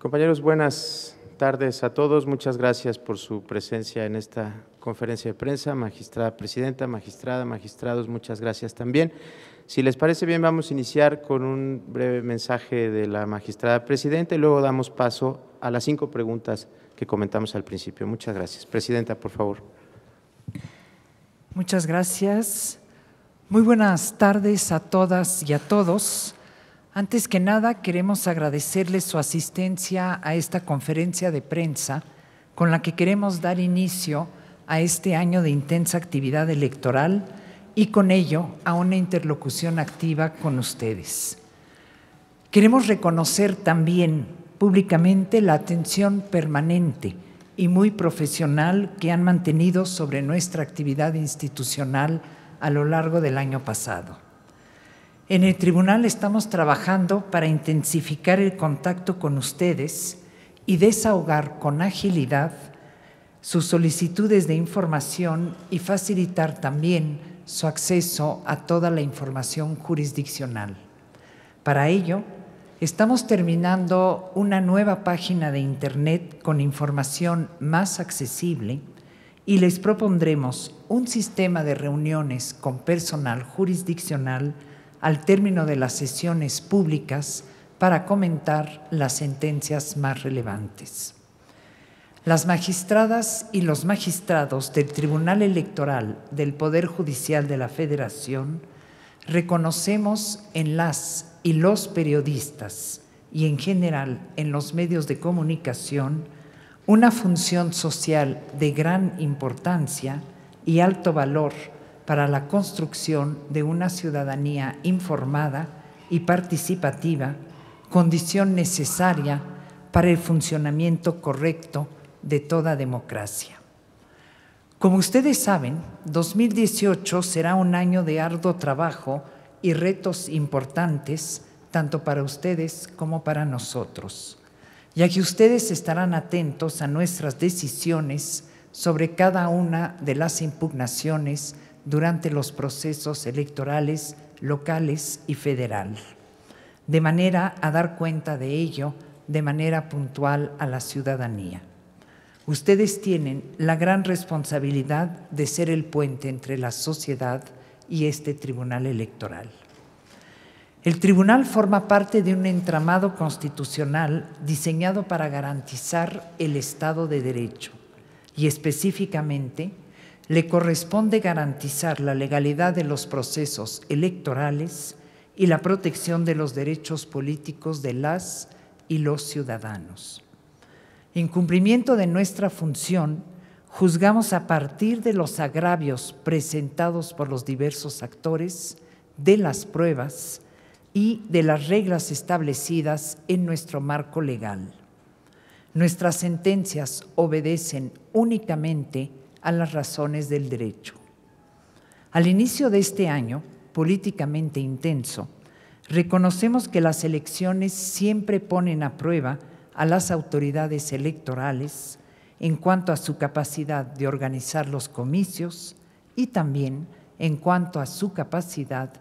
Compañeros, buenas tardes a todos. Muchas gracias por su presencia en esta conferencia de prensa. Magistrada presidenta, magistrada, magistrados, muchas gracias también. Si les parece bien, vamos a iniciar con un breve mensaje de la magistrada presidenta y luego damos paso a las cinco preguntas que comentamos al principio. Muchas gracias. Presidenta, por favor. Muchas gracias. Muy buenas tardes a todas y a todos. Antes que nada, queremos agradecerles su asistencia a esta conferencia de prensa con la que queremos dar inicio a este año de intensa actividad electoral y con ello a una interlocución activa con ustedes. Queremos reconocer también públicamente la atención permanente y muy profesional que han mantenido sobre nuestra actividad institucional a lo largo del año pasado. En el tribunal estamos trabajando para intensificar el contacto con ustedes y desahogar con agilidad sus solicitudes de información y facilitar también su acceso a toda la información jurisdiccional. Para ello, estamos terminando una nueva página de Internet con información más accesible y les propondremos un sistema de reuniones con personal jurisdiccional al término de las sesiones públicas para comentar las sentencias más relevantes. Las magistradas y los magistrados del Tribunal Electoral del Poder Judicial de la Federación reconocemos en las y los periodistas y en general en los medios de comunicación una función social de gran importancia y alto valor para la construcción de una ciudadanía informada y participativa, condición necesaria para el funcionamiento correcto de toda democracia. Como ustedes saben, 2018 será un año de arduo trabajo y retos importantes, tanto para ustedes como para nosotros, ya que ustedes estarán atentos a nuestras decisiones sobre cada una de las impugnaciones durante los procesos electorales locales y federal, de manera a dar cuenta de ello de manera puntual a la ciudadanía. Ustedes tienen la gran responsabilidad de ser el puente entre la sociedad y este tribunal electoral. El tribunal forma parte de un entramado constitucional diseñado para garantizar el Estado de Derecho y específicamente le corresponde garantizar la legalidad de los procesos electorales y la protección de los derechos políticos de las y los ciudadanos. En cumplimiento de nuestra función, juzgamos a partir de los agravios presentados por los diversos actores, de las pruebas y de las reglas establecidas en nuestro marco legal. Nuestras sentencias obedecen únicamente a las razones del derecho. Al inicio de este año, políticamente intenso, reconocemos que las elecciones siempre ponen a prueba a las autoridades electorales en cuanto a su capacidad de organizar los comicios y también en cuanto a su capacidad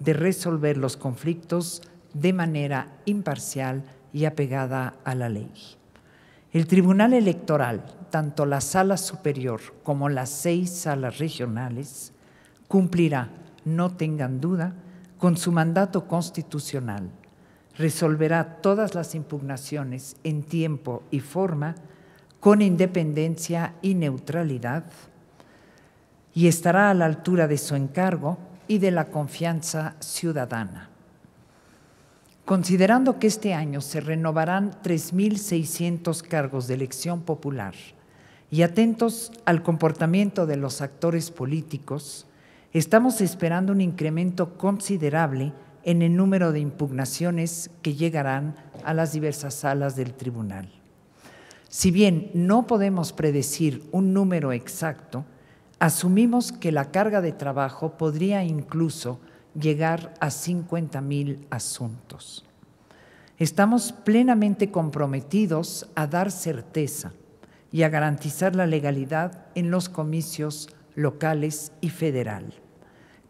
de resolver los conflictos de manera imparcial y apegada a la ley. El Tribunal Electoral, tanto la sala superior como las seis salas regionales, cumplirá, no tengan duda, con su mandato constitucional. Resolverá todas las impugnaciones en tiempo y forma, con independencia y neutralidad, y estará a la altura de su encargo y de la confianza ciudadana. Considerando que este año se renovarán 3.600 cargos de elección popular y atentos al comportamiento de los actores políticos, estamos esperando un incremento considerable en el número de impugnaciones que llegarán a las diversas salas del tribunal. Si bien no podemos predecir un número exacto, asumimos que la carga de trabajo podría incluso llegar a 50 mil asuntos. Estamos plenamente comprometidos a dar certeza y a garantizar la legalidad en los comicios locales y federal,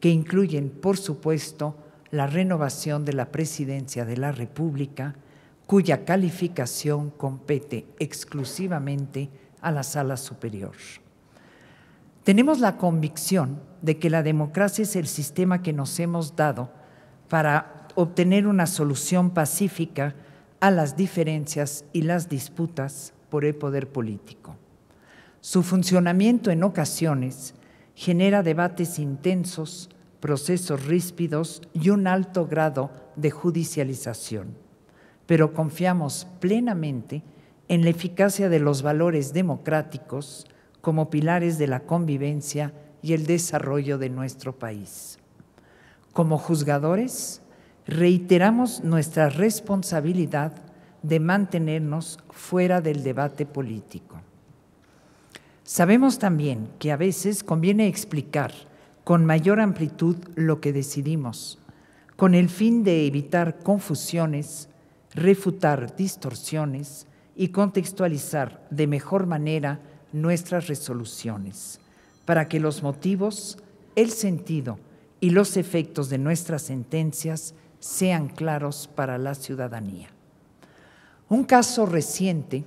que incluyen, por supuesto, la renovación de la presidencia de la República, cuya calificación compete exclusivamente a la Sala Superior. Tenemos la convicción de que la democracia es el sistema que nos hemos dado para obtener una solución pacífica a las diferencias y las disputas por el poder político. Su funcionamiento en ocasiones genera debates intensos, procesos ríspidos y un alto grado de judicialización, pero confiamos plenamente en la eficacia de los valores democráticos como pilares de la convivencia y el desarrollo de nuestro país. Como juzgadores, reiteramos nuestra responsabilidad de mantenernos fuera del debate político. Sabemos también que a veces conviene explicar con mayor amplitud lo que decidimos, con el fin de evitar confusiones, refutar distorsiones y contextualizar de mejor manera nuestras resoluciones, para que los motivos, el sentido y los efectos de nuestras sentencias sean claros para la ciudadanía. Un caso reciente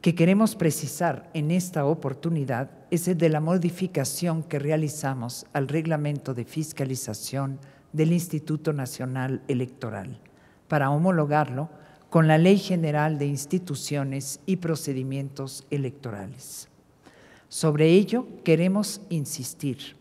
que queremos precisar en esta oportunidad es el de la modificación que realizamos al reglamento de fiscalización del Instituto Nacional Electoral para homologarlo con la Ley General de Instituciones y Procedimientos Electorales. Sobre ello queremos insistir.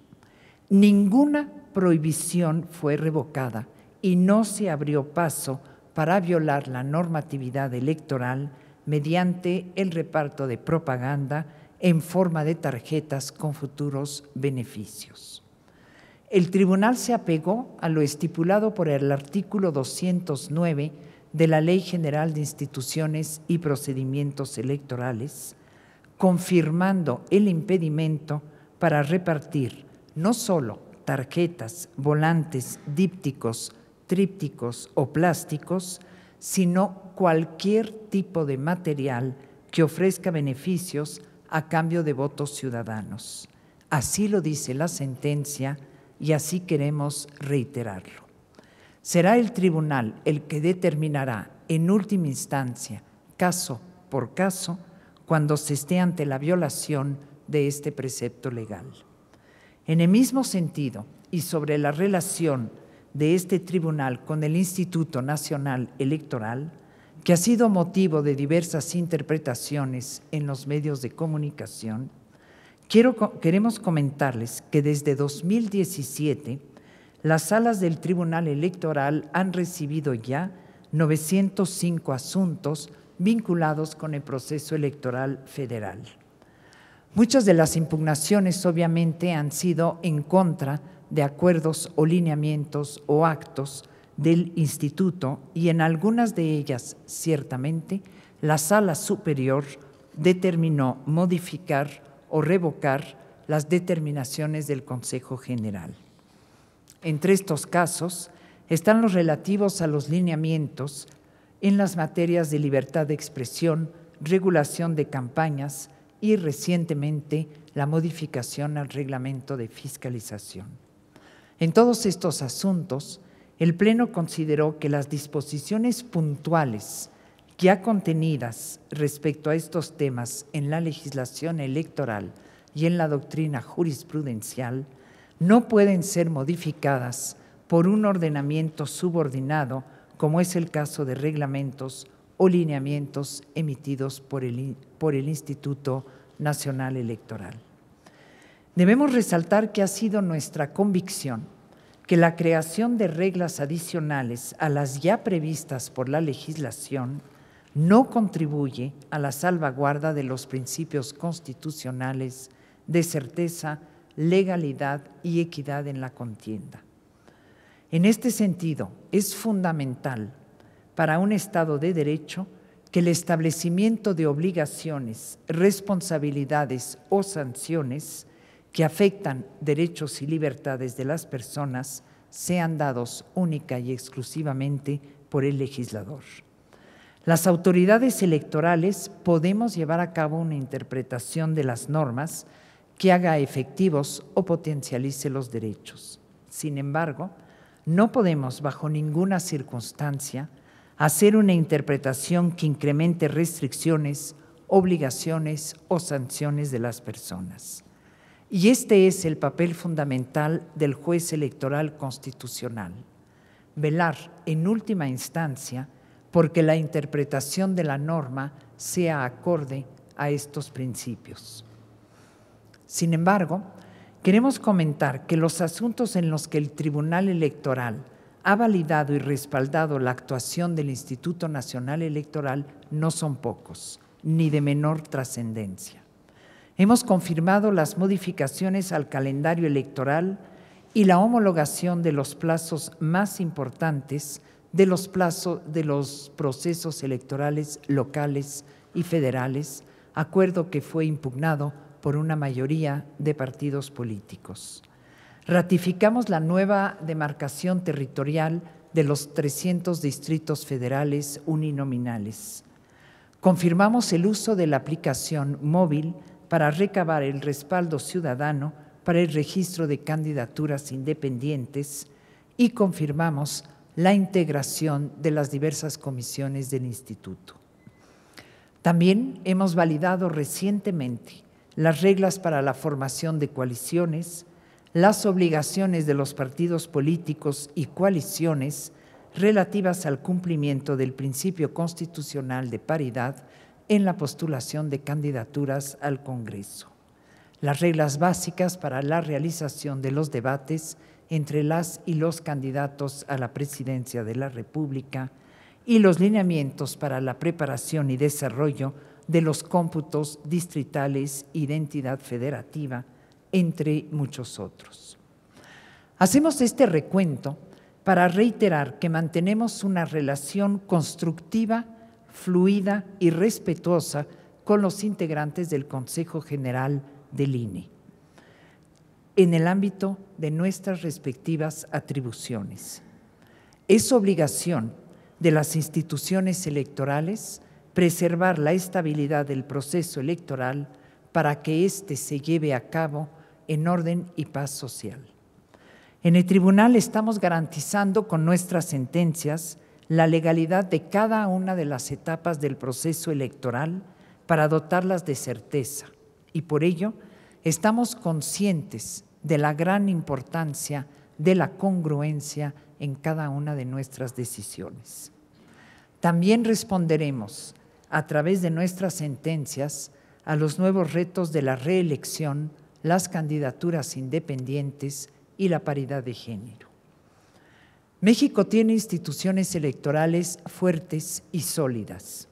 Ninguna prohibición fue revocada y no se abrió paso para violar la normatividad electoral mediante el reparto de propaganda en forma de tarjetas con futuros beneficios. El tribunal se apegó a lo estipulado por el artículo 209 de la Ley General de Instituciones y Procedimientos Electorales, confirmando el impedimento para repartir no solo tarjetas, volantes, dípticos, trípticos o plásticos, sino cualquier tipo de material que ofrezca beneficios a cambio de votos ciudadanos. Así lo dice la sentencia y así queremos reiterarlo. Será el tribunal el que determinará en última instancia, caso por caso, cuando se esté ante la violación de este precepto legal. En el mismo sentido, y sobre la relación de este tribunal con el Instituto Nacional Electoral, que ha sido motivo de diversas interpretaciones en los medios de comunicación, queremos comentarles que desde 2017 las salas del Tribunal Electoral han recibido ya 905 asuntos vinculados con el proceso electoral federal. Muchas de las impugnaciones obviamente han sido en contra de acuerdos o lineamientos o actos del instituto y en algunas de ellas, ciertamente, la sala superior determinó modificar o revocar las determinaciones del Consejo General. Entre estos casos están los relativos a los lineamientos en las materias de libertad de expresión, regulación de campañas y recientemente la modificación al reglamento de fiscalización. En todos estos asuntos, el Pleno consideró que las disposiciones puntuales ya contenidas respecto a estos temas en la legislación electoral y en la doctrina jurisprudencial no pueden ser modificadas por un ordenamiento subordinado, como es el caso de reglamentos o lineamientos emitidos por el, por el Instituto Nacional Electoral. Debemos resaltar que ha sido nuestra convicción que la creación de reglas adicionales a las ya previstas por la legislación no contribuye a la salvaguarda de los principios constitucionales de certeza, legalidad y equidad en la contienda. En este sentido, es fundamental para un Estado de Derecho que el establecimiento de obligaciones, responsabilidades o sanciones que afectan derechos y libertades de las personas sean dados única y exclusivamente por el legislador. Las autoridades electorales podemos llevar a cabo una interpretación de las normas que haga efectivos o potencialice los derechos. Sin embargo, no podemos bajo ninguna circunstancia hacer una interpretación que incremente restricciones, obligaciones o sanciones de las personas. Y este es el papel fundamental del juez electoral constitucional, velar en última instancia porque la interpretación de la norma sea acorde a estos principios. Sin embargo, queremos comentar que los asuntos en los que el Tribunal Electoral ha validado y respaldado la actuación del Instituto Nacional Electoral no son pocos, ni de menor trascendencia. Hemos confirmado las modificaciones al calendario electoral y la homologación de los plazos más importantes de los, de los procesos electorales locales y federales, acuerdo que fue impugnado por una mayoría de partidos políticos. Ratificamos la nueva demarcación territorial de los 300 distritos federales uninominales. Confirmamos el uso de la aplicación móvil para recabar el respaldo ciudadano para el registro de candidaturas independientes y confirmamos la integración de las diversas comisiones del instituto. También hemos validado recientemente las reglas para la formación de coaliciones, las obligaciones de los partidos políticos y coaliciones relativas al cumplimiento del principio constitucional de paridad en la postulación de candidaturas al Congreso, las reglas básicas para la realización de los debates entre las y los candidatos a la presidencia de la República y los lineamientos para la preparación y desarrollo de los cómputos distritales, identidad federativa, entre muchos otros. Hacemos este recuento para reiterar que mantenemos una relación constructiva, fluida y respetuosa con los integrantes del Consejo General del INE en el ámbito de nuestras respectivas atribuciones. Es obligación de las instituciones electorales preservar la estabilidad del proceso electoral para que éste se lleve a cabo en orden y paz social. En el tribunal estamos garantizando con nuestras sentencias la legalidad de cada una de las etapas del proceso electoral para dotarlas de certeza y por ello estamos conscientes de la gran importancia de la congruencia en cada una de nuestras decisiones. También responderemos a través de nuestras sentencias a los nuevos retos de la reelección, las candidaturas independientes y la paridad de género. México tiene instituciones electorales fuertes y sólidas.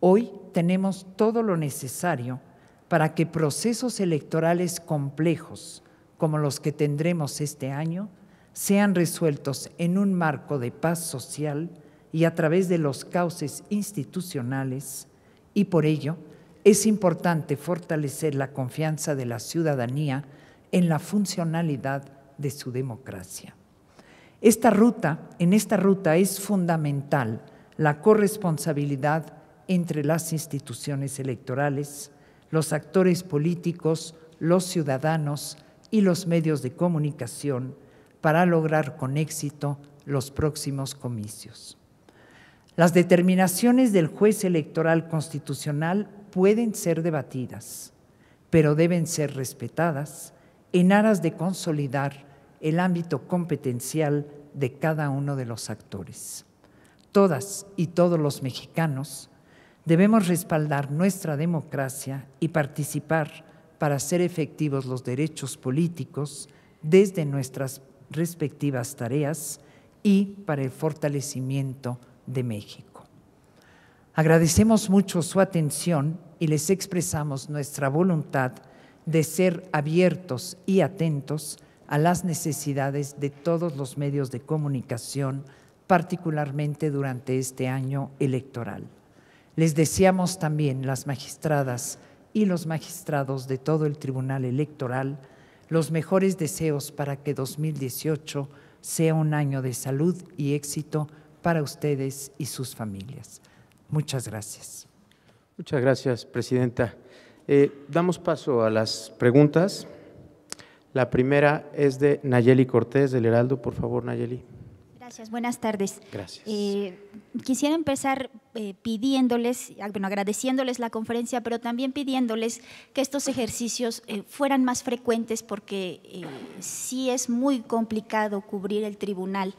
Hoy tenemos todo lo necesario para que procesos electorales complejos, como los que tendremos este año, sean resueltos en un marco de paz social, y a través de los cauces institucionales y por ello es importante fortalecer la confianza de la ciudadanía en la funcionalidad de su democracia. Esta ruta, en esta ruta es fundamental la corresponsabilidad entre las instituciones electorales, los actores políticos, los ciudadanos y los medios de comunicación para lograr con éxito los próximos comicios. Las determinaciones del juez electoral constitucional pueden ser debatidas, pero deben ser respetadas en aras de consolidar el ámbito competencial de cada uno de los actores. Todas y todos los mexicanos debemos respaldar nuestra democracia y participar para hacer efectivos los derechos políticos desde nuestras respectivas tareas y para el fortalecimiento de México. Agradecemos mucho su atención y les expresamos nuestra voluntad de ser abiertos y atentos a las necesidades de todos los medios de comunicación, particularmente durante este año electoral. Les deseamos también las magistradas y los magistrados de todo el Tribunal Electoral los mejores deseos para que 2018 sea un año de salud y éxito para ustedes y sus familias. Muchas gracias. Muchas gracias, Presidenta. Eh, damos paso a las preguntas. La primera es de Nayeli Cortés, del Heraldo. Por favor, Nayeli. Gracias, buenas tardes. Gracias. Eh, quisiera empezar eh, pidiéndoles, ah, bueno, agradeciéndoles la conferencia, pero también pidiéndoles que estos ejercicios fueran más frecuentes porque sí es muy complicado cubrir el tribunal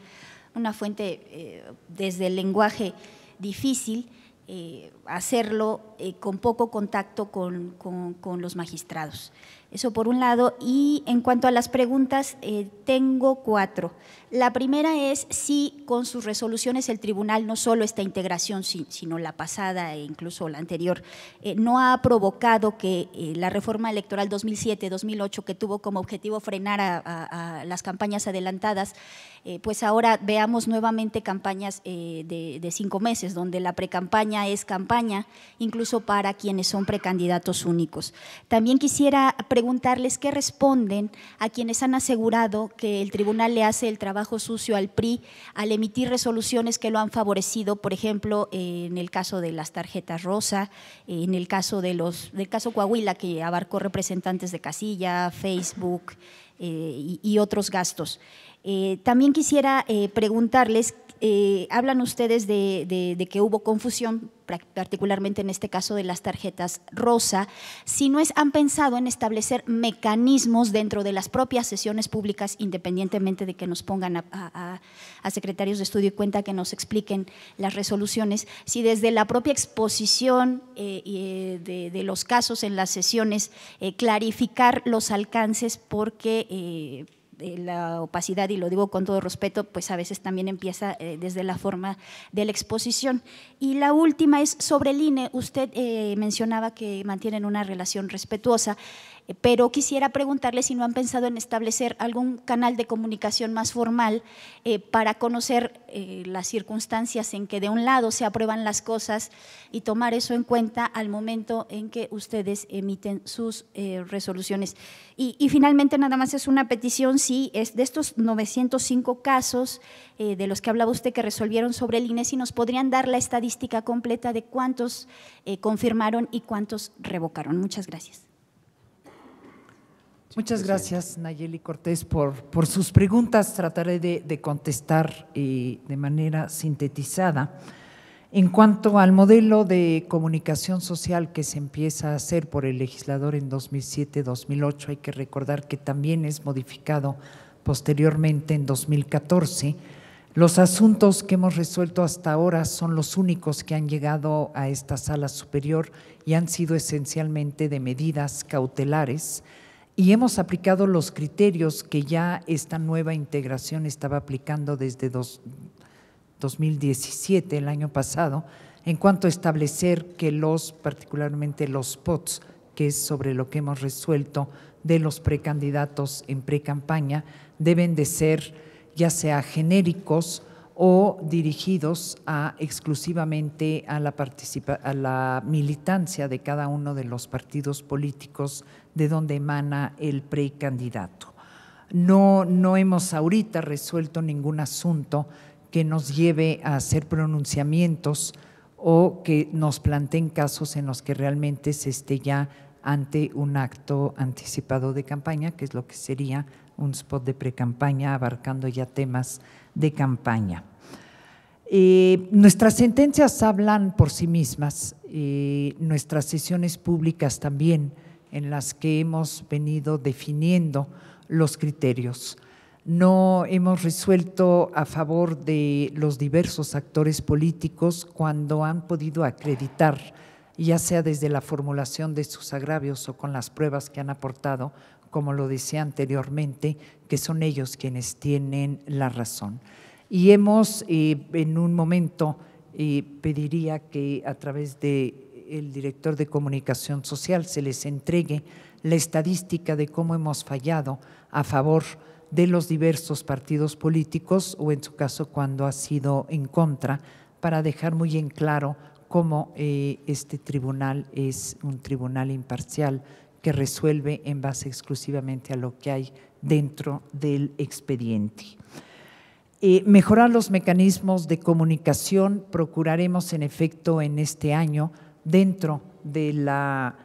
una fuente eh, desde el lenguaje difícil, eh, hacerlo eh, con poco contacto con, con, los magistrados. Eso por un lado. Y en cuanto a las preguntas, tengo cuatro. La primera es si con sus resoluciones el tribunal, no solo esta integración, sino la pasada e incluso la anterior, eh, no ha provocado que eh, la reforma electoral 2007-2008, que tuvo como objetivo frenar a, las campañas adelantadas, eh, pues ahora veamos nuevamente campañas de, de, cinco meses, donde la precampaña es campaña, incluso para quienes son precandidatos únicos. También quisiera preguntarles qué responden a quienes han asegurado que el tribunal le hace el trabajo bajo sucio al PRI al emitir resoluciones que lo han favorecido, por ejemplo, en el caso de las tarjetas rosa, en el caso de los, del caso Coahuila, que abarcó representantes de casilla, Facebook eh, y, otros gastos. Eh, también quisiera eh, preguntarles eh, hablan ustedes de, que hubo confusión, particularmente en este caso de las tarjetas rosa. Si no es, han pensado en establecer mecanismos dentro de las propias sesiones públicas, independientemente de que nos pongan a, secretarios de estudio y cuenta que nos expliquen las resoluciones, si desde la propia exposición eh, eh, de, los casos en las sesiones clarificar los alcances, porque la opacidad, y lo digo con todo respeto, pues a veces también empieza eh, desde la forma de la exposición. Y la última es sobre el INE. Usted eh, mencionaba que mantienen una relación respetuosa pero quisiera preguntarle si no han pensado en establecer algún canal de comunicación más formal eh, para conocer eh, las circunstancias en que de un lado se aprueban las cosas y tomar eso en cuenta al momento en que ustedes emiten sus eh, resoluciones. Y, finalmente nada más es una petición, si es de estos 905 casos de los que hablaba usted que resolvieron sobre el INE, si nos podrían dar la estadística completa de cuántos confirmaron y cuántos revocaron. Muchas gracias. Muchas gracias, Nayeli Cortés, por, sus preguntas. Trataré de, contestar eh, de manera sintetizada. En cuanto al modelo de comunicación social que se empieza a hacer por el legislador en 2007-2008, hay que recordar que también es modificado posteriormente en 2014. Los asuntos que hemos resuelto hasta ahora son los únicos que han llegado a esta sala superior y han sido esencialmente de medidas cautelares y hemos aplicado los criterios que ya esta nueva integración estaba aplicando desde 2017, el año pasado, en cuanto a establecer que los, particularmente los POTS, que es sobre lo que hemos resuelto de los precandidatos en precampaña, deben de ser ya sea genéricos o dirigidos a, exclusivamente a la, a la militancia de cada uno de los partidos políticos de donde emana el precandidato. No, no hemos ahorita resuelto ningún asunto que nos lleve a hacer pronunciamientos o que nos planteen casos en los que realmente se esté ya ante un acto anticipado de campaña, que es lo que sería un spot de precampaña abarcando ya temas de campaña. Eh, nuestras sentencias hablan por sí mismas, eh, nuestras sesiones públicas también en las que hemos venido definiendo los criterios. No hemos resuelto a favor de los diversos actores políticos cuando han podido acreditar, ya sea desde la formulación de sus agravios o con las pruebas que han aportado, como lo decía anteriormente, que son ellos quienes tienen la razón. Y hemos, eh, en un momento, eh, pediría que a través de el director de comunicación social se les entregue la estadística de cómo hemos fallado a favor de los diversos partidos políticos o en su caso cuando ha sido en contra, para dejar muy en claro cómo eh, este tribunal es un tribunal imparcial que resuelve en base exclusivamente a lo que hay dentro del expediente. Eh, mejorar los mecanismos de comunicación, procuraremos en efecto en este año dentro de la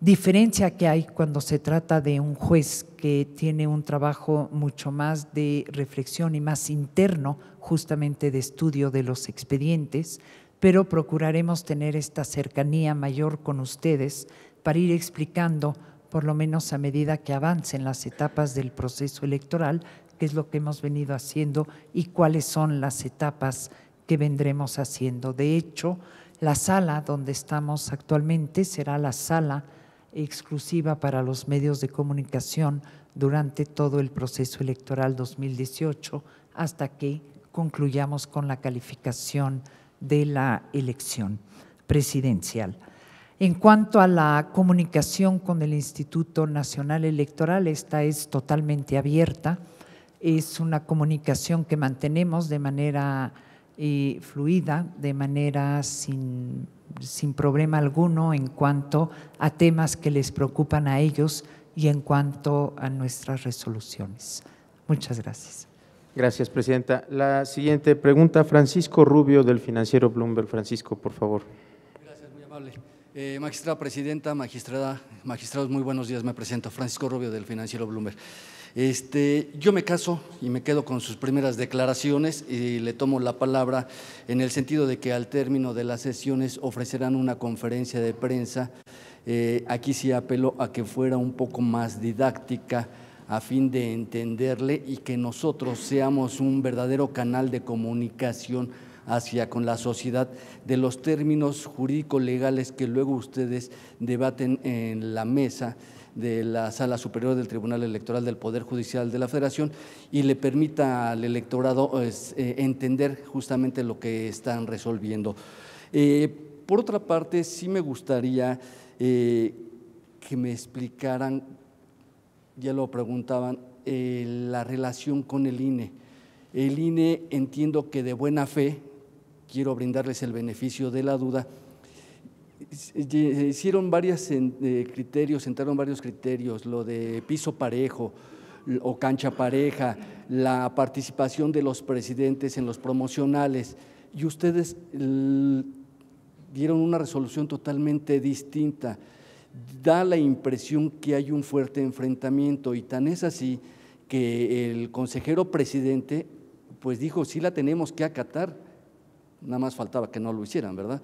diferencia que hay cuando se trata de un juez que tiene un trabajo mucho más de reflexión y más interno, justamente de estudio de los expedientes, pero procuraremos tener esta cercanía mayor con ustedes para ir explicando, por lo menos a medida que avancen las etapas del proceso electoral, qué es lo que hemos venido haciendo y cuáles son las etapas que vendremos haciendo. De hecho, la sala donde estamos actualmente será la sala exclusiva para los medios de comunicación durante todo el proceso electoral 2018 hasta que concluyamos con la calificación de la elección presidencial. En cuanto a la comunicación con el Instituto Nacional Electoral, esta es totalmente abierta. Es una comunicación que mantenemos de manera y fluida, de manera sin, problema alguno en cuanto a temas que les preocupan a ellos y en cuanto a nuestras resoluciones. Muchas gracias. Gracias, Presidenta. La siguiente pregunta, Francisco Rubio, del financiero Bloomberg. Francisco, por favor. Gracias, muy amable. Eh, magistrada Presidenta, magistrada, magistrados, muy buenos días. Me presento, Francisco Rubio, del financiero Bloomberg. Este, yo me caso y me quedo con sus primeras declaraciones y le tomo la palabra en el sentido de que al término de las sesiones ofrecerán una conferencia de prensa. Eh, aquí sí apelo a que fuera un poco más didáctica a fin de entenderle y que nosotros seamos un verdadero canal de comunicación hacia con la sociedad de los términos jurídico-legales que luego ustedes debaten en la mesa de la Sala Superior del Tribunal Electoral del Poder Judicial de la Federación y le permita al electorado pues, eh, entender justamente lo que están resolviendo. Eh, por otra parte, sí me gustaría eh, que me explicaran, ya lo preguntaban, la relación con el INE. El INE entiendo que de buena fe, quiero brindarles el beneficio de la duda, eh, hicieron varios eh, criterios, sentaron varios criterios, lo de piso parejo o cancha pareja, la participación de los presidentes en los promocionales, y ustedes dieron una resolución totalmente distinta. Da la impresión que hay un fuerte enfrentamiento y tan es así que el consejero presidente pues dijo, sí la tenemos que acatar, nada más faltaba que no lo hicieran, ¿verdad?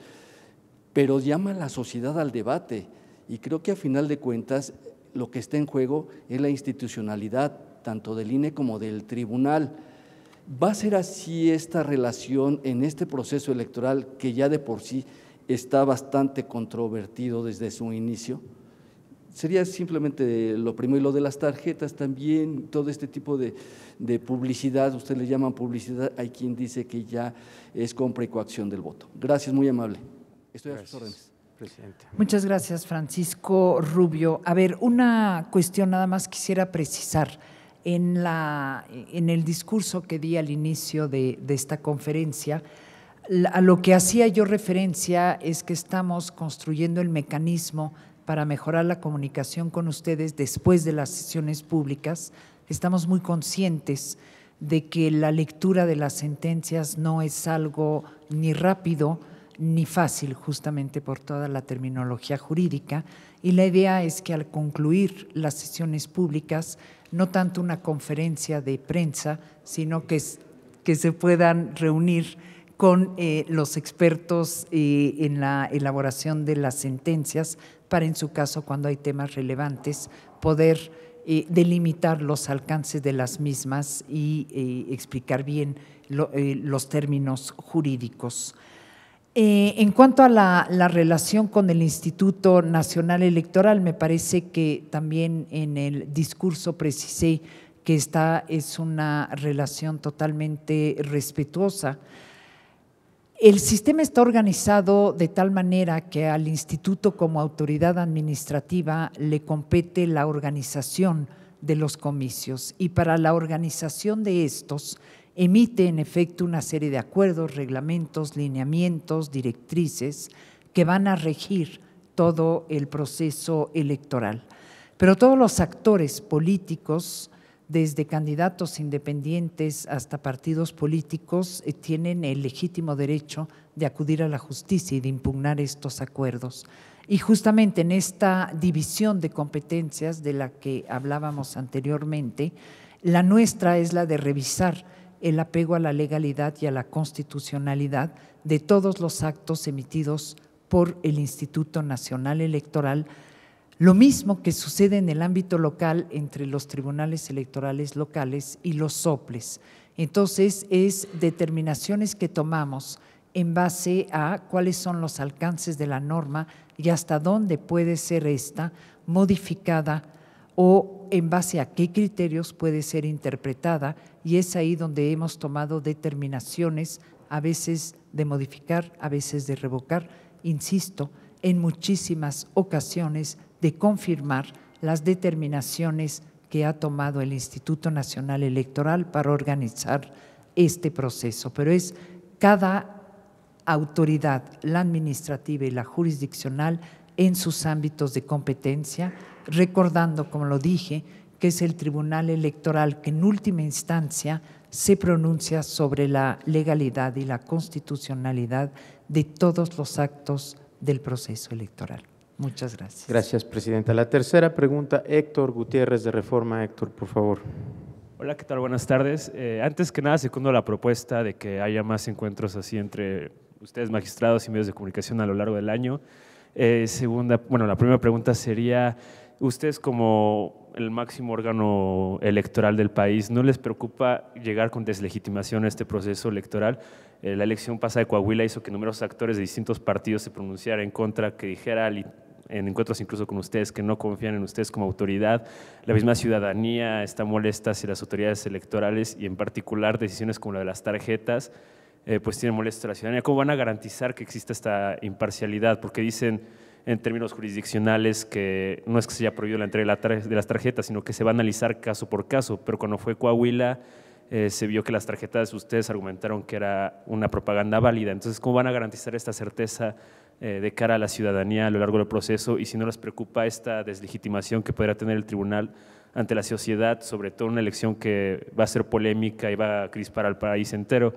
pero llama a la sociedad al debate y creo que a final de cuentas lo que está en juego es la institucionalidad, tanto del INE como del tribunal. ¿Va a ser así esta relación en este proceso electoral que ya de por sí está bastante controvertido desde su inicio? Sería simplemente lo primero y lo de las tarjetas también, todo este tipo de, de publicidad, ustedes le llaman publicidad, hay quien dice que ya es compra y coacción del voto. Gracias, muy amable. Muchas gracias, Francisco Rubio. A ver, una cuestión nada más quisiera precisar. En, el discurso que di al inicio de, de esta conferencia, a lo que hacía yo referencia es que estamos construyendo el mecanismo para mejorar la comunicación con ustedes después de las sesiones públicas. Estamos muy conscientes de que la lectura de las sentencias no es algo ni rápido ni fácil justamente por toda la terminología jurídica y la idea es que al concluir las sesiones públicas, no tanto una conferencia de prensa, sino que, se puedan reunir con eh, los expertos eh, en la elaboración de las sentencias para, en su caso, cuando hay temas relevantes, poder eh, delimitar los alcances de las mismas y explicar bien los términos jurídicos. Eh, en cuanto a la, la, relación con el Instituto Nacional Electoral, me parece que también en el discurso precisé que esta es una relación totalmente respetuosa. El sistema está organizado de tal manera que al instituto como autoridad administrativa le compete la organización de los comicios y para la organización de estos emite en efecto una serie de acuerdos, reglamentos, lineamientos, directrices que van a regir todo el proceso electoral. Pero todos los actores políticos, desde candidatos independientes hasta partidos políticos, eh, tienen el legítimo derecho de acudir a la justicia y de impugnar estos acuerdos. Y justamente en esta división de competencias de la que hablábamos anteriormente, la nuestra es la de revisar el apego a la legalidad y a la constitucionalidad de todos los actos emitidos por el Instituto Nacional Electoral, lo mismo que sucede en el ámbito local entre los tribunales electorales locales y los soples. Entonces, es determinaciones que tomamos en base a cuáles son los alcances de la norma y hasta dónde puede ser esta modificada o en base a qué criterios puede ser interpretada y es ahí donde hemos tomado determinaciones a veces de modificar, a veces de revocar, insisto, en muchísimas ocasiones de confirmar las determinaciones que ha tomado el Instituto Nacional Electoral para organizar este proceso, pero es cada autoridad, la administrativa y la jurisdiccional, en sus ámbitos de competencia, recordando, como lo dije, que es el Tribunal Electoral que en última instancia se pronuncia sobre la legalidad y la constitucionalidad de todos los actos del proceso electoral. Muchas gracias. Gracias, Presidenta. La tercera pregunta, Héctor Gutiérrez de Reforma. Héctor, por favor. Hola, ¿qué tal? Buenas tardes. Eh, antes que nada, segundo la propuesta de que haya más encuentros así entre ustedes, magistrados y medios de comunicación a lo largo del año. Eh, segunda, bueno, la primera pregunta sería ustedes como el máximo órgano electoral del país, ¿no les preocupa llegar con deslegitimación a este proceso electoral? Eh, la elección pasada de Coahuila hizo que numerosos actores de distintos partidos se pronunciaran en contra, que dijera en encuentros incluso con ustedes que no confían en ustedes como autoridad. La misma ciudadanía está molesta si las autoridades electorales y en particular decisiones como la de las tarjetas, eh, pues tienen molesta a la ciudadanía. ¿Cómo van a garantizar que exista esta imparcialidad? Porque dicen en términos jurisdiccionales que no es que se haya prohibido la entrega de las tarjetas, sino que se va a analizar caso por caso. Pero cuando fue Coahuila, eh, se vio que las tarjetas ustedes argumentaron que era una propaganda válida. Entonces, ¿cómo van a garantizar esta certeza eh, de cara a la ciudadanía a lo largo del proceso? Y si no les preocupa esta deslegitimación que podrá tener el tribunal ante la sociedad, sobre todo una elección que va a ser polémica y va a crispar al país entero.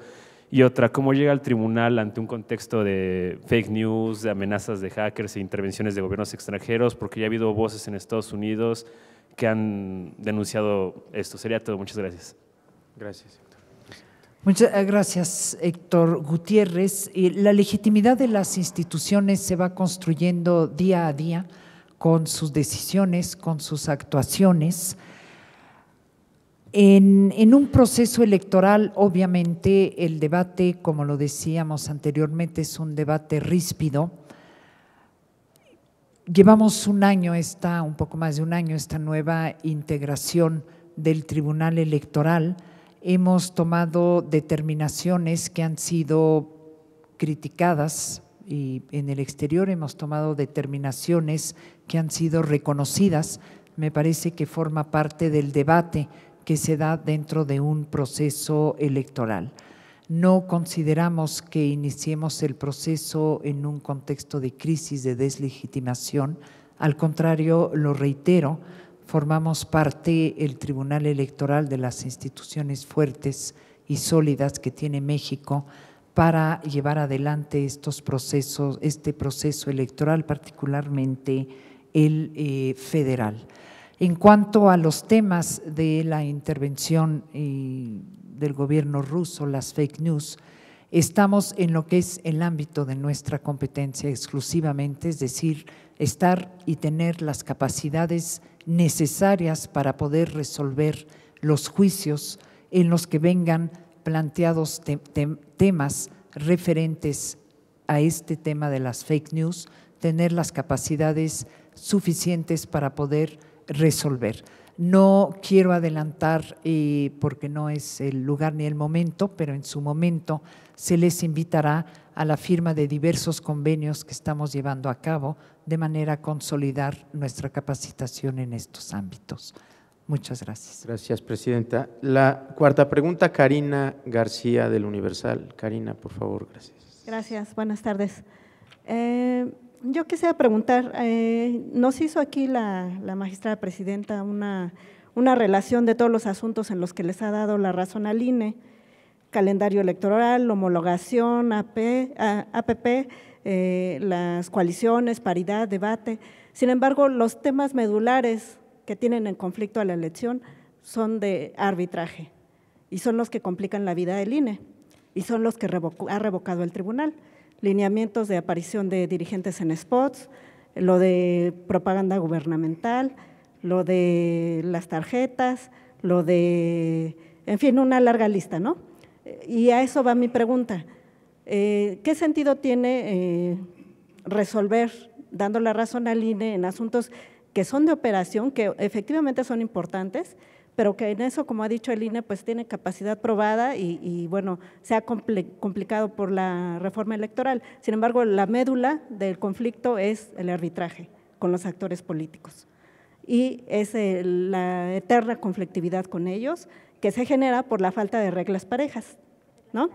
Y otra, cómo llega al tribunal ante un contexto de fake news, de amenazas de hackers e intervenciones de gobiernos extranjeros, porque ya ha habido voces en Estados Unidos que han denunciado esto. Sería todo. Muchas gracias. Gracias. Héctor. Muchas eh, gracias, Héctor Gutiérrez. La legitimidad de las instituciones se va construyendo día a día con sus decisiones, con sus actuaciones. En, un proceso electoral, obviamente, el debate, como lo decíamos anteriormente, es un debate ríspido. Llevamos un año, esta, un poco más de un año, esta nueva integración del Tribunal Electoral. Hemos tomado determinaciones que han sido criticadas y en el exterior hemos tomado determinaciones que han sido reconocidas. Me parece que forma parte del debate que se da dentro de un proceso electoral. No consideramos que iniciemos el proceso en un contexto de crisis, de deslegitimación. Al contrario, lo reitero, formamos parte el Tribunal Electoral de las instituciones fuertes y sólidas que tiene México para llevar adelante estos procesos, este proceso electoral, particularmente el eh, federal. En cuanto a los temas de la intervención eh, del gobierno ruso, las fake news, estamos en lo que es el ámbito de nuestra competencia exclusivamente, es decir, estar y tener las capacidades necesarias para poder resolver los juicios en los que vengan planteados temas referentes a este tema de las fake news, tener las capacidades suficientes para poder resolver. No quiero adelantar eh, porque no es el lugar ni el momento, pero en su momento se les invitará a la firma de diversos convenios que estamos llevando a cabo de manera a consolidar nuestra capacitación en estos ámbitos. Muchas gracias. Gracias, Presidenta. La cuarta pregunta, Karina García del Universal. Karina, por favor, gracias. Gracias, buenas tardes. Eh, yo quisiera preguntar, eh, nos hizo aquí la, magistrada presidenta una, relación de todos los asuntos en los que les ha dado la razón al INE, calendario electoral, homologación, AP, APP, eh, las coaliciones, paridad, debate. Sin embargo, los temas medulares que tienen en conflicto a la elección son de arbitraje y son los que complican la vida del INE y son los que ha revocado el tribunal lineamientos de aparición de dirigentes en spots, lo de propaganda gubernamental, lo de las tarjetas, lo de, en fin, una larga lista, ¿no? Eh, y a eso va mi pregunta. Eh, ¿Qué sentido tiene eh, resolver, dando la razón al INE en asuntos que son de operación, que efectivamente son importantes, pero que en eso, como ha dicho el INE, pues tiene capacidad probada y, bueno, se ha complicado por la reforma electoral. Sin embargo, la médula del conflicto es el arbitraje con los actores políticos y es la eterna conflictividad con ellos que se genera por la falta de reglas parejas, ¿no?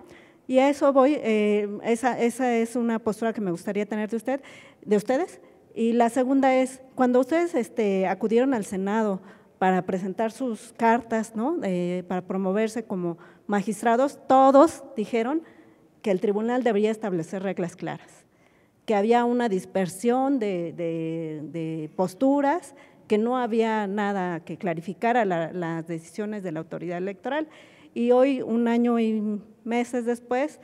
Y a eso voy, eh, esa, es una postura que me gustaría tener de, usted, de ustedes. Y la segunda es, cuando ustedes este, acudieron al Senado para presentar sus cartas, ¿no? Eh, para promoverse como magistrados, todos dijeron que el tribunal debería establecer reglas claras, que había una dispersión de, posturas, que no había nada que clarificara las decisiones de la autoridad electoral. Y hoy, un año y meses después,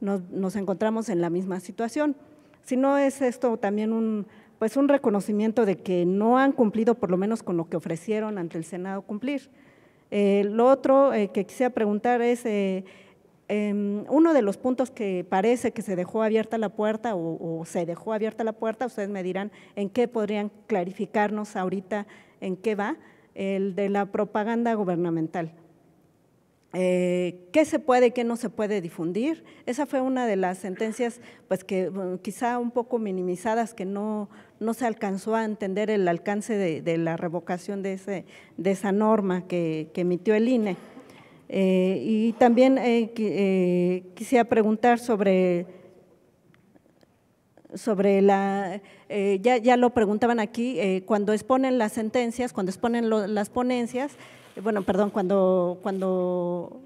nos encontramos en la misma situación. Si no es esto también un pues un reconocimiento de que no han cumplido por lo menos con lo que ofrecieron ante el Senado cumplir. Eh, lo otro eh, que quisiera preguntar es, eh, em, uno de los puntos que parece que se dejó abierta la puerta o, se dejó abierta la puerta, ustedes me dirán en qué podrían clarificarnos ahorita, en qué va, el de la propaganda gubernamental. Eh, qué se puede y qué no se puede difundir. Esa fue una de las sentencias, pues que quizá un poco minimizadas, que no, no se alcanzó a entender el alcance de, la revocación de, ese, de esa norma que, emitió el INE. Eh, y también eh, quisiera preguntar sobre sobre la, eh, ya, ya, lo preguntaban aquí, eh, cuando exponen las sentencias, cuando exponen las ponencias, eh, bueno, perdón, cuando, cuando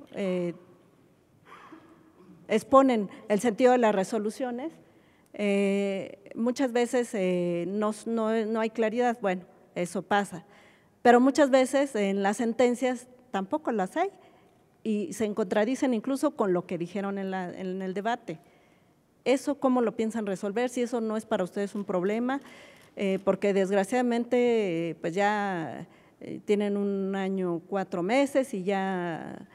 exponen el sentido de las resoluciones, muchas veces no, no, hay claridad, bueno, eso pasa, pero muchas veces en las sentencias tampoco las hay y se contradicen incluso con lo que dijeron en, la, en el debate. ¿Eso cómo lo piensan resolver? Si eso no es para ustedes un problema, eh, porque desgraciadamente eh, pues ya eh, tienen un año, cuatro meses y ya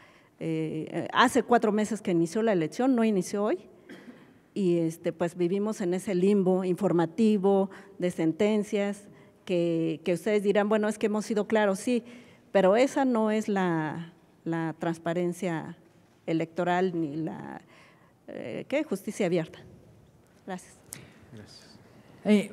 hace cuatro meses que inició la elección, no inició hoy, y este, pues vivimos en ese limbo informativo de sentencias que, ustedes dirán, bueno, es que hemos sido claros, sí, pero esa no es la transparencia electoral ni la que eh, ¿qué? Justicia abierta. Gracias. Eh,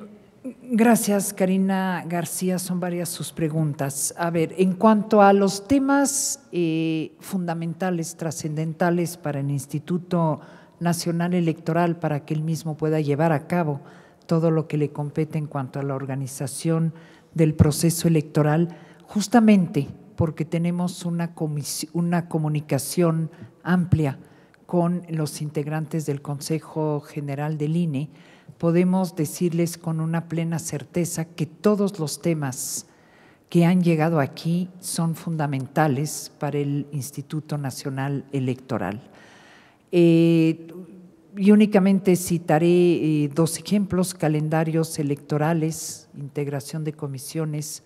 gracias. Karina García. Son varias sus preguntas. A ver, en cuanto a los temas eh, fundamentales, trascendentales para el Instituto Nacional Electoral, para que él mismo pueda llevar a cabo todo lo que le compete en cuanto a la organización del proceso electoral, justamente porque tenemos una, una comunicación amplia con los integrantes del Consejo General del INE, podemos decirles con una plena certeza que todos los temas que han llegado aquí son fundamentales para el Instituto Nacional Electoral. Eh, y únicamente citaré eh, dos ejemplos, calendarios electorales, integración de comisiones,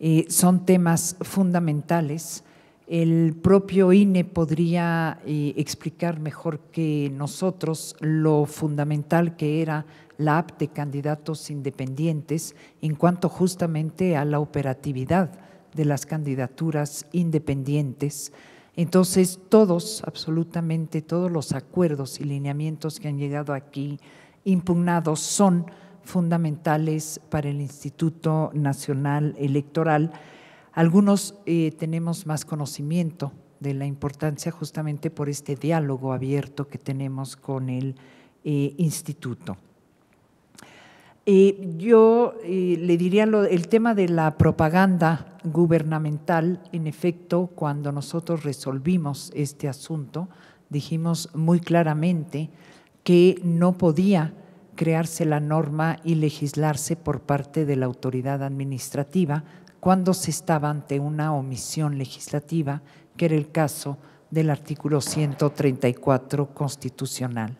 eh, son temas fundamentales el propio INE podría eh, explicar mejor que nosotros lo fundamental que era la app de candidatos independientes en cuanto justamente a la operatividad de las candidaturas independientes. Entonces, todos, absolutamente todos los acuerdos y lineamientos que han llegado aquí impugnados son fundamentales para el Instituto Nacional Electoral algunos eh, tenemos más conocimiento de la importancia justamente por este diálogo abierto que tenemos con el eh, instituto. Eh, yo le diría el tema de la propaganda gubernamental, en efecto, cuando nosotros resolvimos este asunto, dijimos muy claramente que no podía crearse la norma y legislarse por parte de la autoridad administrativa, cuando se estaba ante una omisión legislativa, que era el caso del artículo 134 constitucional.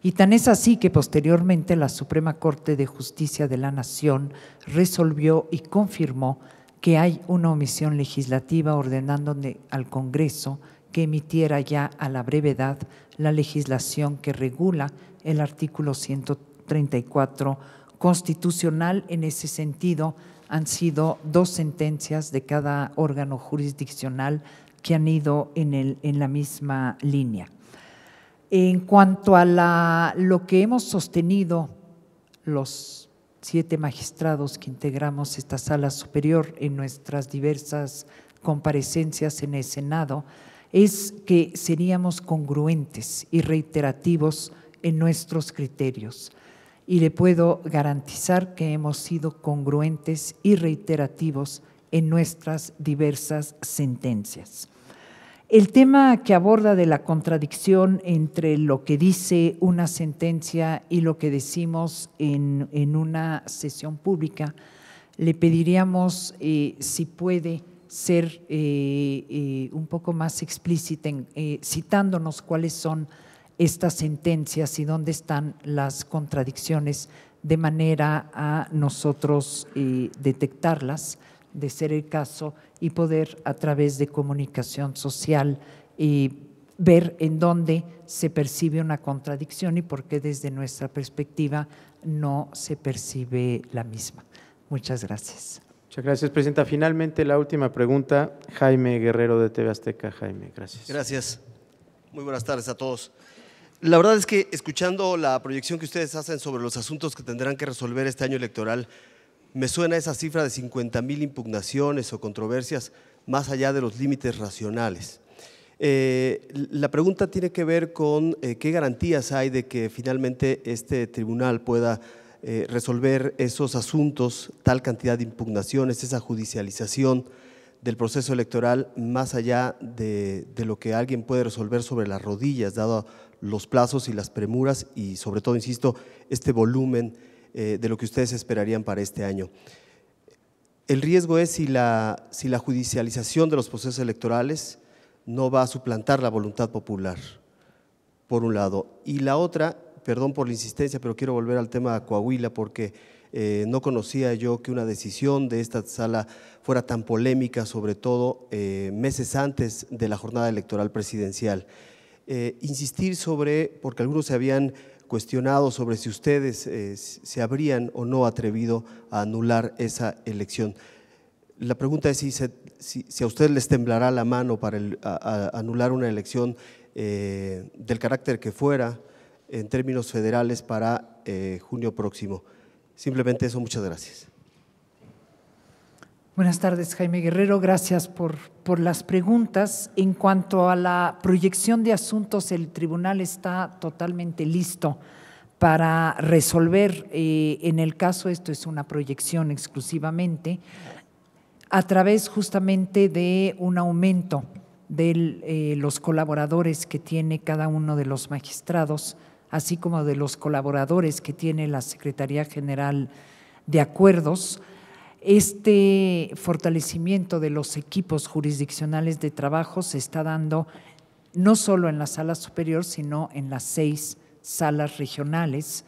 Y tan es así que posteriormente la Suprema Corte de Justicia de la Nación resolvió y confirmó que hay una omisión legislativa ordenándole al Congreso que emitiera ya a la brevedad la legislación que regula el artículo 134 constitucional en ese sentido han sido dos sentencias de cada órgano jurisdiccional que han ido en, la misma línea. En cuanto a lo que hemos sostenido los siete magistrados que integramos esta sala superior en nuestras diversas comparecencias en el Senado, es que seríamos congruentes y reiterativos en nuestros criterios y le puedo garantizar que hemos sido congruentes y reiterativos en nuestras diversas sentencias. El tema que aborda de la contradicción entre lo que dice una sentencia y lo que decimos en, una sesión pública, le pediríamos eh, si puede ser eh, eh, un poco más explícita en, citándonos cuáles son estas sentencias y dónde están las contradicciones de manera a nosotros eh, detectarlas, de ser el caso, y poder a través de comunicación social y eh, ver en dónde se percibe una contradicción y por qué desde nuestra perspectiva no se percibe la misma. Muchas gracias. Muchas gracias, Presidenta. Finalmente, la última pregunta, Jaime Guerrero de TV Azteca. Jaime, gracias. Gracias. Muy buenas tardes a todos. La verdad es que escuchando la proyección que ustedes hacen sobre los asuntos que tendrán que resolver este año electoral, me suena esa cifra de 50 mil impugnaciones o controversias más allá de los límites racionales. Eh, la pregunta tiene que ver con eh, qué garantías hay de que finalmente este tribunal pueda eh, resolver esos asuntos, tal cantidad de impugnaciones, esa judicialización del proceso electoral más allá de, de, lo que alguien puede resolver sobre las rodillas, dado los plazos y las premuras y sobre todo, insisto, este volumen eh, de lo que ustedes esperarían para este año. El riesgo es si la, si la judicialización de los procesos electorales no va a suplantar la voluntad popular, por un lado. Y la otra, perdón por la insistencia, pero quiero volver al tema de Coahuila porque eh, no conocía yo que una decisión de esta sala fuera tan polémica, sobre todo eh, meses antes de la jornada electoral presidencial. Eh, insistir sobre, porque algunos se habían cuestionado sobre si ustedes eh, se habrían o no atrevido a anular esa elección. La pregunta es si, si, a ustedes les temblará la mano para anular una elección eh, del carácter que fuera en términos federales para junio próximo. Simplemente eso, muchas gracias. Buenas tardes, Jaime Guerrero. Gracias por, las preguntas. En cuanto a la proyección de asuntos, el tribunal está totalmente listo para resolver, eh, en el caso esto es una proyección exclusivamente, a través justamente de un aumento de eh, los colaboradores que tiene cada uno de los magistrados, así como de los colaboradores que tiene la Secretaría General de Acuerdos este fortalecimiento de los equipos jurisdiccionales de trabajo se está dando no solo en la sala superior, sino en las seis salas regionales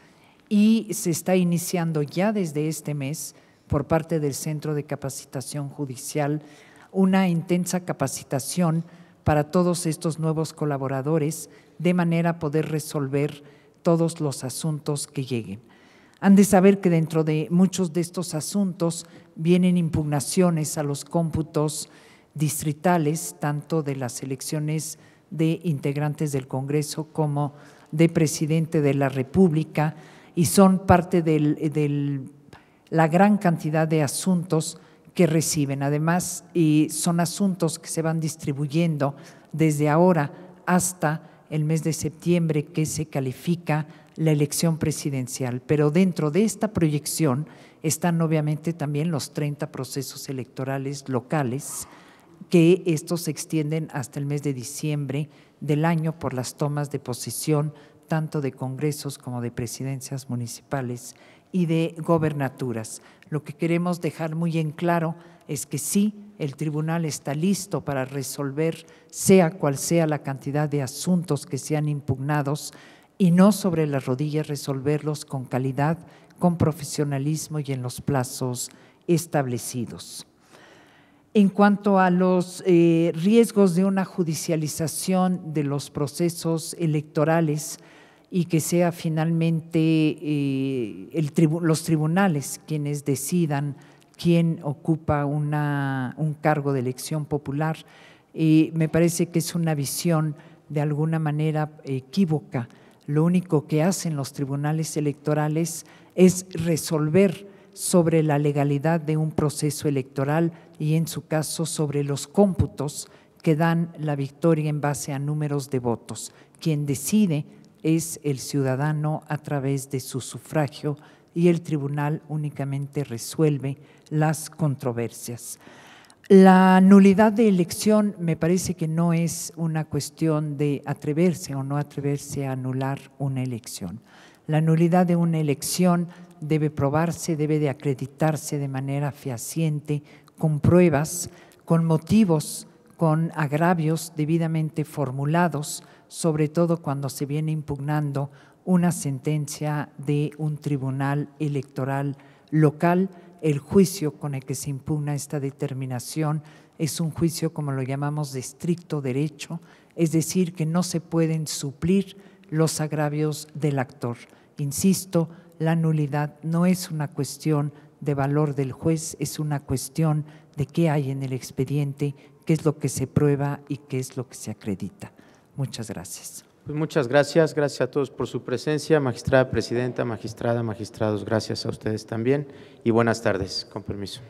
y se está iniciando ya desde este mes por parte del Centro de Capacitación Judicial una intensa capacitación para todos estos nuevos colaboradores de manera a poder resolver todos los asuntos que lleguen. Han de saber que dentro de muchos de estos asuntos vienen impugnaciones a los cómputos distritales, tanto de las elecciones de integrantes del Congreso como de presidente de la República, y son parte de la gran cantidad de asuntos que reciben. Además, y son asuntos que se van distribuyendo desde ahora hasta el mes de septiembre, que se califica la elección presidencial, pero dentro de esta proyección están obviamente también los 30 procesos electorales locales, que estos se extienden hasta el mes de diciembre del año por las tomas de posición tanto de congresos como de presidencias municipales y de gobernaturas. Lo que queremos dejar muy en claro es que sí, el tribunal está listo para resolver, sea cual sea la cantidad de asuntos que sean impugnados, y no sobre las rodillas resolverlos con calidad, con profesionalismo y en los plazos establecidos. En cuanto a los eh, riesgos de una judicialización de los procesos electorales y que sea finalmente eh, los tribunales quienes decidan quién ocupa un cargo de elección popular, eh, me parece que es una visión de alguna manera equívoca lo único que hacen los tribunales electorales es resolver sobre la legalidad de un proceso electoral y en su caso sobre los cómputos que dan la victoria en base a números de votos. Quien decide es el ciudadano a través de su sufragio y el tribunal únicamente resuelve las controversias. La nulidad de elección me parece que no es una cuestión de atreverse o no atreverse a anular una elección. La nulidad de una elección debe probarse, debe de acreditarse de manera fehaciente, con pruebas, con motivos, con agravios debidamente formulados, sobre todo cuando se viene impugnando una sentencia de un tribunal electoral local el juicio con el que se impugna esta determinación es un juicio, como lo llamamos, de estricto derecho, es decir, que no se pueden suplir los agravios del actor. Insisto, la nulidad no es una cuestión de valor del juez, es una cuestión de qué hay en el expediente, qué es lo que se prueba y qué es lo que se acredita. Muchas gracias. Pues muchas gracias, gracias a todos por su presencia, magistrada presidenta, magistrada, magistrados, gracias a ustedes también y buenas tardes, con permiso.